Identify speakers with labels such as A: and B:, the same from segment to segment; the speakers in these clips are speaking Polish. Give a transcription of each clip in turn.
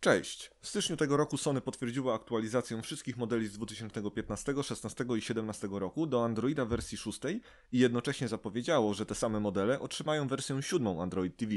A: Cześć! W styczniu tego roku Sony potwierdziła aktualizację wszystkich modeli z 2015, 16 i 17 roku do Androida wersji 6 i jednocześnie zapowiedziało, że te same modele otrzymają wersję 7 Android TV.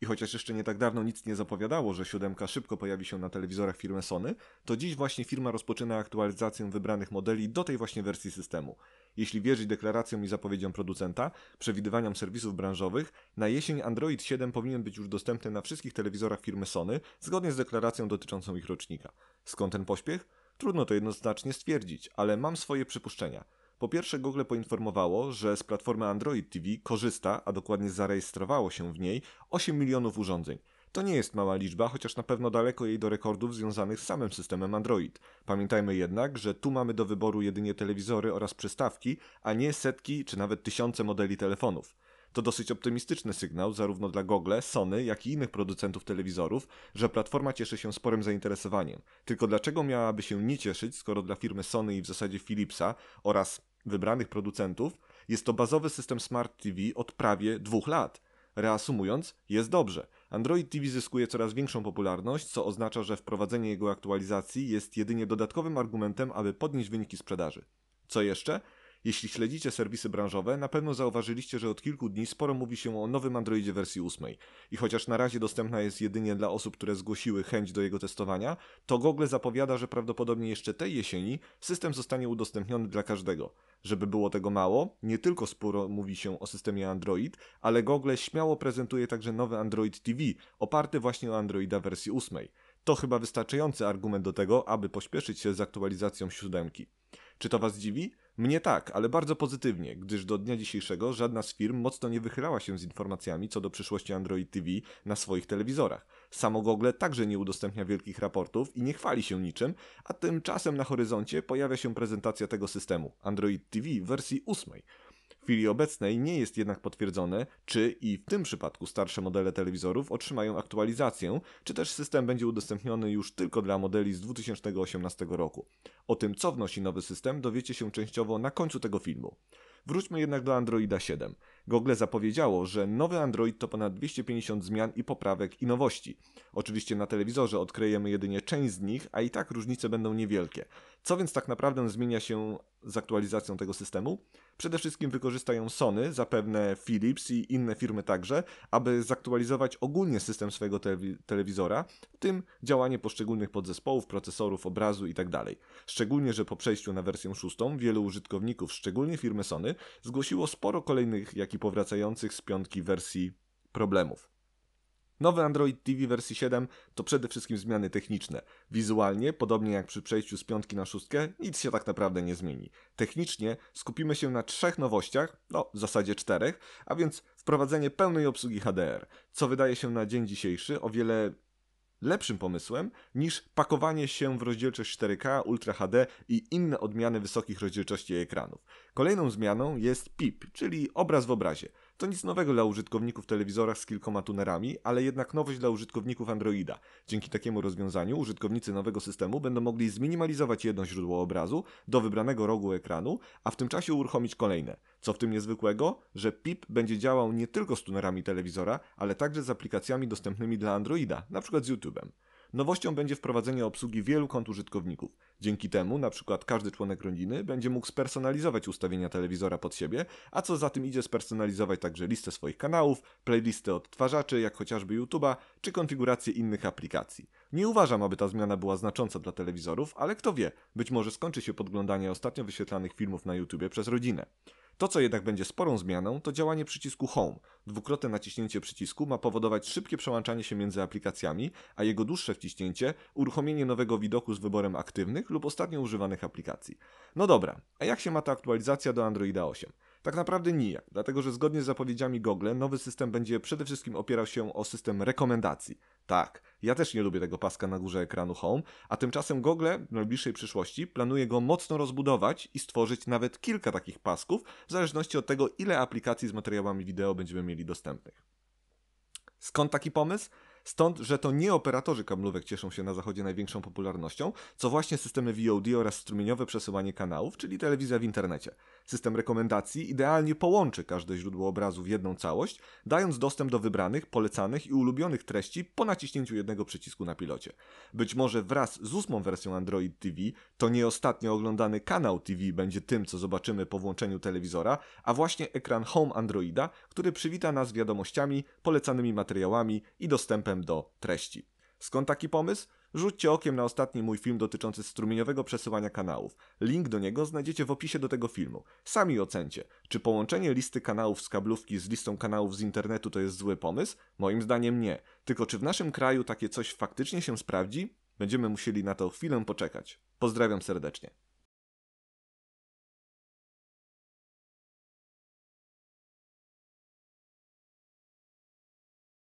A: I chociaż jeszcze nie tak dawno nic nie zapowiadało, że siódemka szybko pojawi się na telewizorach firmy Sony, to dziś właśnie firma rozpoczyna aktualizację wybranych modeli do tej właśnie wersji systemu. Jeśli wierzyć deklaracjom i zapowiedziom producenta, przewidywaniom serwisów branżowych, na jesień Android 7 powinien być już dostępny na wszystkich telewizorach firmy Sony, zgodnie z deklaracją dotyczącą ich rocznika. Skąd ten pośpiech? Trudno to jednoznacznie stwierdzić, ale mam swoje przypuszczenia. Po pierwsze, Google poinformowało, że z platformy Android TV korzysta, a dokładnie zarejestrowało się w niej 8 milionów urządzeń. To nie jest mała liczba, chociaż na pewno daleko jej do rekordów związanych z samym systemem Android. Pamiętajmy jednak, że tu mamy do wyboru jedynie telewizory oraz przystawki, a nie setki czy nawet tysiące modeli telefonów. To dosyć optymistyczny sygnał zarówno dla Google, Sony, jak i innych producentów telewizorów, że platforma cieszy się sporym zainteresowaniem. Tylko dlaczego miałaby się nie cieszyć, skoro dla firmy Sony i w zasadzie Philipsa oraz wybranych producentów jest to bazowy system Smart TV od prawie dwóch lat? Reasumując, jest dobrze. Android TV zyskuje coraz większą popularność, co oznacza, że wprowadzenie jego aktualizacji jest jedynie dodatkowym argumentem, aby podnieść wyniki sprzedaży. Co jeszcze? Jeśli śledzicie serwisy branżowe, na pewno zauważyliście, że od kilku dni sporo mówi się o nowym Androidzie wersji 8. I chociaż na razie dostępna jest jedynie dla osób, które zgłosiły chęć do jego testowania, to Google zapowiada, że prawdopodobnie jeszcze tej jesieni system zostanie udostępniony dla każdego. Żeby było tego mało, nie tylko sporo mówi się o systemie Android, ale Google śmiało prezentuje także nowy Android TV, oparty właśnie o Androida wersji 8. To chyba wystarczający argument do tego, aby pośpieszyć się z aktualizacją siódemki. Czy to was dziwi? Mnie tak, ale bardzo pozytywnie, gdyż do dnia dzisiejszego żadna z firm mocno nie wychylała się z informacjami co do przyszłości Android TV na swoich telewizorach. Samo Google także nie udostępnia wielkich raportów i nie chwali się niczym, a tymczasem na horyzoncie pojawia się prezentacja tego systemu Android TV w wersji 8 chwili obecnej nie jest jednak potwierdzone, czy i w tym przypadku starsze modele telewizorów otrzymają aktualizację, czy też system będzie udostępniony już tylko dla modeli z 2018 roku. O tym, co wnosi nowy system, dowiecie się częściowo na końcu tego filmu. Wróćmy jednak do Androida 7. Google zapowiedziało, że nowy Android to ponad 250 zmian i poprawek i nowości. Oczywiście na telewizorze odkryjemy jedynie część z nich, a i tak różnice będą niewielkie. Co więc tak naprawdę zmienia się z aktualizacją tego systemu? Przede wszystkim wykorzystają Sony, zapewne Philips i inne firmy także, aby zaktualizować ogólnie system swojego telewi- telewizora, w tym działanie poszczególnych podzespołów, procesorów, obrazu itd. Tak szczególnie, że po przejściu na wersję szóstą wielu użytkowników, szczególnie firmy Sony, zgłosiło sporo kolejnych, jak i powracających z piątki wersji problemów. Nowy Android TV wersji 7 to przede wszystkim zmiany techniczne. Wizualnie, podobnie jak przy przejściu z piątki na szóstkę, nic się tak naprawdę nie zmieni. Technicznie skupimy się na trzech nowościach, no w zasadzie czterech, a więc wprowadzenie pełnej obsługi HDR, co wydaje się na dzień dzisiejszy o wiele lepszym pomysłem niż pakowanie się w rozdzielczość 4K, Ultra HD i inne odmiany wysokich rozdzielczości ekranów. Kolejną zmianą jest PIP, czyli obraz w obrazie. To nic nowego dla użytkowników w telewizorach z kilkoma tunerami, ale jednak nowość dla użytkowników Androida. Dzięki takiemu rozwiązaniu użytkownicy nowego systemu będą mogli zminimalizować jedno źródło obrazu do wybranego rogu ekranu, a w tym czasie uruchomić kolejne. Co w tym niezwykłego? Że PIP będzie działał nie tylko z tunerami telewizora, ale także z aplikacjami dostępnymi dla Androida, np. z YouTube'em. Nowością będzie wprowadzenie obsługi wielu kont użytkowników. Dzięki temu na przykład każdy członek rodziny będzie mógł spersonalizować ustawienia telewizora pod siebie, a co za tym idzie spersonalizować także listę swoich kanałów, playlistę odtwarzaczy, jak chociażby YouTube'a, czy konfigurację innych aplikacji. Nie uważam, aby ta zmiana była znacząca dla telewizorów, ale kto wie, być może skończy się podglądanie ostatnio wyświetlanych filmów na YouTube przez rodzinę. To, co jednak będzie sporą zmianą, to działanie przycisku Home. Dwukrotne naciśnięcie przycisku ma powodować szybkie przełączanie się między aplikacjami, a jego dłuższe wciśnięcie uruchomienie nowego widoku z wyborem aktywnych lub ostatnio używanych aplikacji. No dobra, a jak się ma ta aktualizacja do Androida 8? Tak naprawdę nijak, dlatego że zgodnie z zapowiedziami Google nowy system będzie przede wszystkim opierał się o system rekomendacji. Tak, ja też nie lubię tego paska na górze ekranu Home, a tymczasem Google w najbliższej przyszłości planuje go mocno rozbudować i stworzyć nawet kilka takich pasków, w zależności od tego, ile aplikacji z materiałami wideo będziemy mieli dostępnych. Skąd taki pomysł? Stąd, że to nie operatorzy kablówek cieszą się na zachodzie największą popularnością, co właśnie systemy VOD oraz strumieniowe przesyłanie kanałów, czyli telewizja w internecie. System rekomendacji idealnie połączy każde źródło obrazu w jedną całość, dając dostęp do wybranych, polecanych i ulubionych treści po naciśnięciu jednego przycisku na pilocie. Być może wraz z ósmą wersją Android TV to nie ostatnio oglądany kanał TV będzie tym, co zobaczymy po włączeniu telewizora, a właśnie ekran Home Androida, który przywita nas wiadomościami, polecanymi materiałami i dostępem do treści. Skąd taki pomysł? Rzućcie okiem na ostatni mój film dotyczący strumieniowego przesyłania kanałów. Link do niego znajdziecie w opisie do tego filmu. Sami ocencie, czy połączenie listy kanałów z kablówki z listą kanałów z internetu to jest zły pomysł? Moim zdaniem nie. Tylko czy w naszym kraju takie coś faktycznie się sprawdzi? Będziemy musieli na to chwilę poczekać. Pozdrawiam serdecznie.